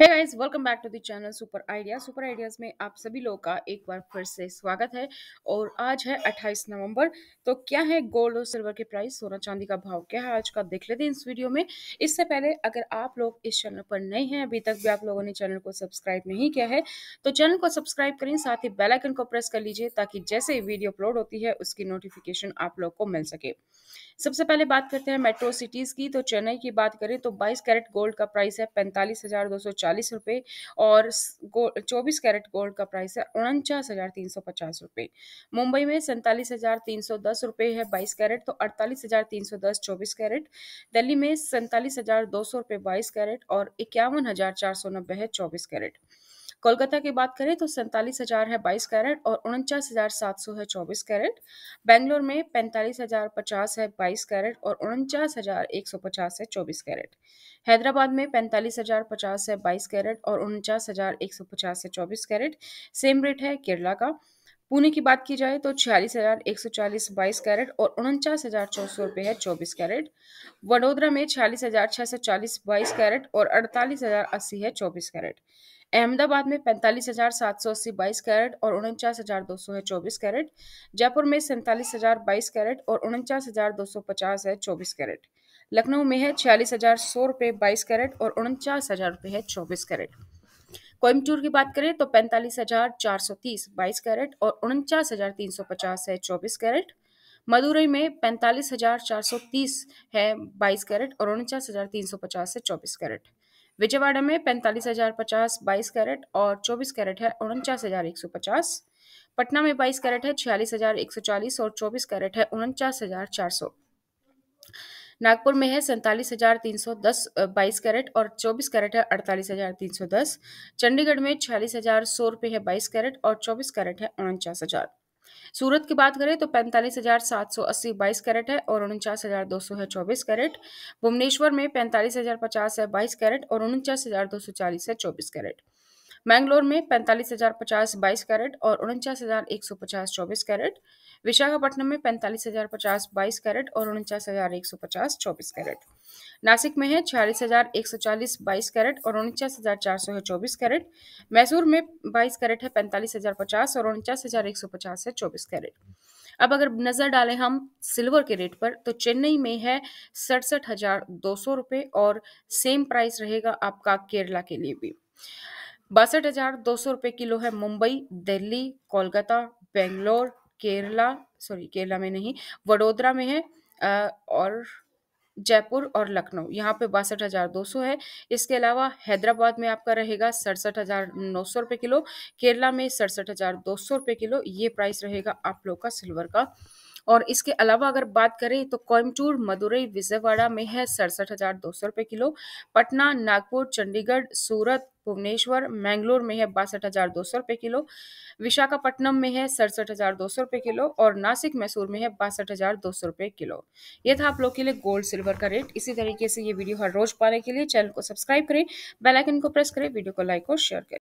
hey guys welcome back to the channel super idea super ideas में आप सभी लोगों का एक बार फिर से स्वागत है और आज है 28 नवंबर तो क्या है गोल्ड और सिल्वर के प्राइस सोना चांदी का भाव क्या है आज का देख लेते हैं इस वीडियो में इससे पहले अगर आप लोग इस चैनल पर नए हैं अभी तक भी आप लोगों ने चैनल को सब्सक्राइब नहीं किया है तो चैनल को सब्सक्राइब करें साथ ही बेलाइकन को प्रेस कर लीजिए ताकि जैसे वीडियो अपलोड होती है उसकी नोटिफिकेशन आप लोग को मिल सके सबसे पहले बात करते हैं मेट्रो सिटीज की तो चेन्नई की बात करें तो बाईस कैरेट गोल्ड का प्राइस है पैंतालीस हजार दो सौ चालीस रुपये और चौबीस कैरेट गोल्ड का प्राइस है उनचास हज़ार तीन सौ पचास रुपये मुंबई में सैंतालीस हज़ार तीन सौ दस रुपये है बाईस कैरेट तो अड़तालीस हज़ार तीन सौ दस चौबीस कैरेट दिल्ली में सैंतालीस हज़ार दो सौ रुपये बाईस कैरेट और इक्यावन हज़ार चार सौ नब्बे है चौबीस कैरेट कोलकाता की बात करें तो सैंतालीस हजार है बाईस कैरेट और उनचास हजार सात सौ है चौबीस कैरेट बेंगलोर में पैंतालीस हजार पचास है बाईस कैरेट और उनचास हजार एक सौ पचास है चौबीस कैरेट हैदराबाद में पैंतालीस हजार पचास है बाईस कैरेट और उनचास हजार एक सौ पचास है चौबीस कैरेट सेम रेट है केरला का पुणे की बात की जाए तो छियालीस हज़ार एक सौ चालीस बाईस कैरेट और उनचास हज़ार चौदह सौ रुपये है चौबीस कैरेट वडोदरा में छियालीस हज़ार छः सौ चालीस बाईस कैरेट और अड़तालीस हज़ार अस्सी है चौबीस कैरेट अहमदाबाद में पैंतालीस हजार सात सौ अस्सी बाईस कैरेट और उनचास हजार दो सौ है चौबीस कैरेट जयपुर में सैंतालीस हजार बाईस कैरेट और उनचास हजार दो सौ पचास है चौबीस कैरेट लखनऊ में है छियालीस हजार सौ रुपये बाईस कैरेट और उनचास हजार रुपये है चौबीस कैरेट कोयमचूर की बात करें तो पैंतालीस हजार चार सौ तीस बाईस कैरेट और उनचास हजार तीन सौ पचास है चौबीस कैरेट मदुरई में पैंतालीस हजार चार सौ तीस है बाईस कैरेट और उनचास हजार तीन सौ पचास है चौबीस कैरेट विजयवाड़ा में पैंतालीस हजार पचास बाईस कैरेट और चौबीस कैरेट है उनचास हजार एक सौ पचास पटना में बाईस कैरेट है छियालीस हजार एक सौ चालीस और चौबीस कैरेट है उनचास हजार चार सौ नागपुर में है सैंतालीस हजार तीन सौ दस बाईस कैरेट और चौबीस कैरेट है अड़तालीस हजार तीन सौ दस चंडीगढ़ में छियालीस हजार सौ रुपये है बाईस कैरेट और चौबीस कैरेट है उनचास हजार सूरत की बात करें तो पैंतालीस हजार सात सौ अस्सी बाईस कैरेट है और उनचास हजार दो सौ है चौबीस कैरेट भुवनेश्वर में पैंतालीस हजार पचास है बाईस कैरेट और उनचास हजार दो सौ चालीस है चौबीस कैरेट मैंगलोर में पैंतालीस हजार पचास बाईस कैरेट और उनचास हजार एक सौ पचास चौबीस कैरेट विशाखापट्टनम में पैंतालीस हजार पचास बाईस कैरेट और उनचास हजार एक सौ पचास चौबीस कैरेट नासिक में है छियालीस हजार एक सौ चालीस बाईस कैरेट और उनचास हजार चार सौ है चौबीस कैरेट मैसूर में बाईस कैरेट है पैंतालीस हजार पचास और उनचास हजार एक सौ पचास है चौबीस कैरेट अब अगर नजर डालें हम सिल्वर के रेट पर तो चेन्नई में है सड़सठ हजार दो सौ रुपये और सेम प्राइस रहेगा आपका केरला के लिए भी बासठ हजार दो सौ रुपये किलो है मुंबई दिल्ली कोलकाता बेंगलोर केरला सॉरी केरला में नहीं वडोदरा में है और जयपुर और लखनऊ यहाँ पे बासठ हज़ार दो सौ है इसके अलावा हैदराबाद में आपका रहेगा सड़सठ हज़ार नौ सौ रुपये किलो केरला में सड़सठ हज़ार दो सौ रुपये किलो ये प्राइस रहेगा आप लोग का सिल्वर का और इसके अलावा अगर बात करें तो कोयमटूर मदुरई विजयवाड़ा में है सड़सठ हज़ार दो सौ रुपये किलो पटना नागपुर चंडीगढ़ सूरत भुवनेश्वर मैंगलोर में है बासठ हजार दो सौ रुपए किलो विशाखापट्टनम में है सड़सठ हजार दो सौ रुपए किलो और नासिक मैसूर में है बासठ हजार दो सौ रुपए किलो ये था आप लोग के लिए गोल्ड सिल्वर का रेट इसी तरीके से ये वीडियो हर रोज पाने के लिए चैनल को सब्सक्राइब करें बेलाइकन को प्रेस करें वीडियो को लाइक और शेयर करें